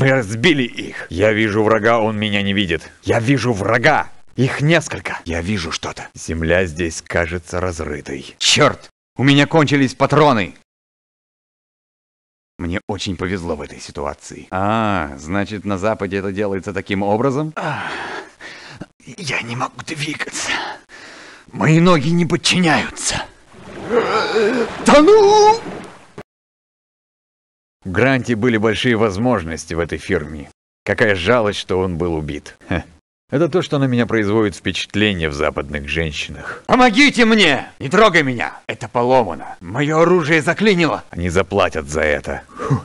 Мы разбили их. Я вижу врага, он меня не видит. Я вижу врага. Их несколько. Я вижу что-то. Земля здесь кажется разрытой. Черт! У меня кончились патроны. Мне очень повезло в этой ситуации. А, значит, на Западе это делается таким образом? А, я не могу двигаться. Мои ноги не подчиняются. Да ну! У Гранти были большие возможности в этой фирме. Какая жалость, что он был убит. Ха. Это то, что на меня производит впечатление в западных женщинах. «Помогите мне! Не трогай меня! Это поломано! Мое оружие заклинило!» Они заплатят за это. Фух.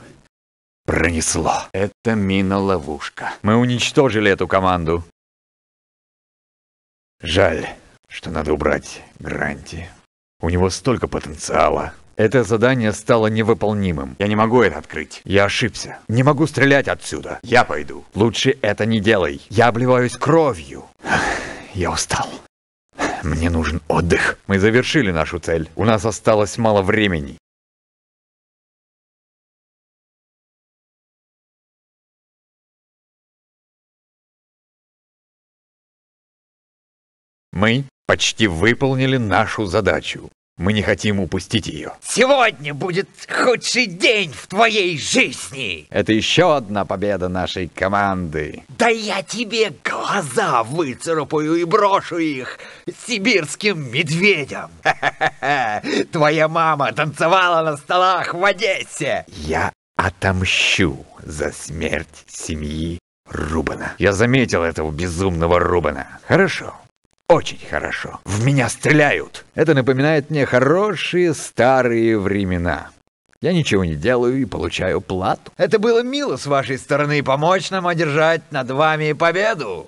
Пронесло. Это мина-ловушка. Мы уничтожили эту команду. Жаль, что надо убрать Гранти. У него столько потенциала. Это задание стало невыполнимым. Я не могу это открыть. Я ошибся. Не могу стрелять отсюда. Я пойду. Лучше это не делай. Я обливаюсь кровью. Я устал. Мне нужен отдых. Мы завершили нашу цель. У нас осталось мало времени. Мы почти выполнили нашу задачу. Мы не хотим упустить ее. Сегодня будет худший день в твоей жизни. Это еще одна победа нашей команды. Да я тебе глаза выцарапаю и брошу их сибирским медведям. Твоя мама танцевала на столах в Одессе. Я отомщу за смерть семьи Рубана. Я заметил этого безумного Рубана. Хорошо. Очень хорошо. В меня стреляют. Это напоминает мне хорошие старые времена. Я ничего не делаю и получаю плату. Это было мило с вашей стороны помочь нам одержать над вами победу.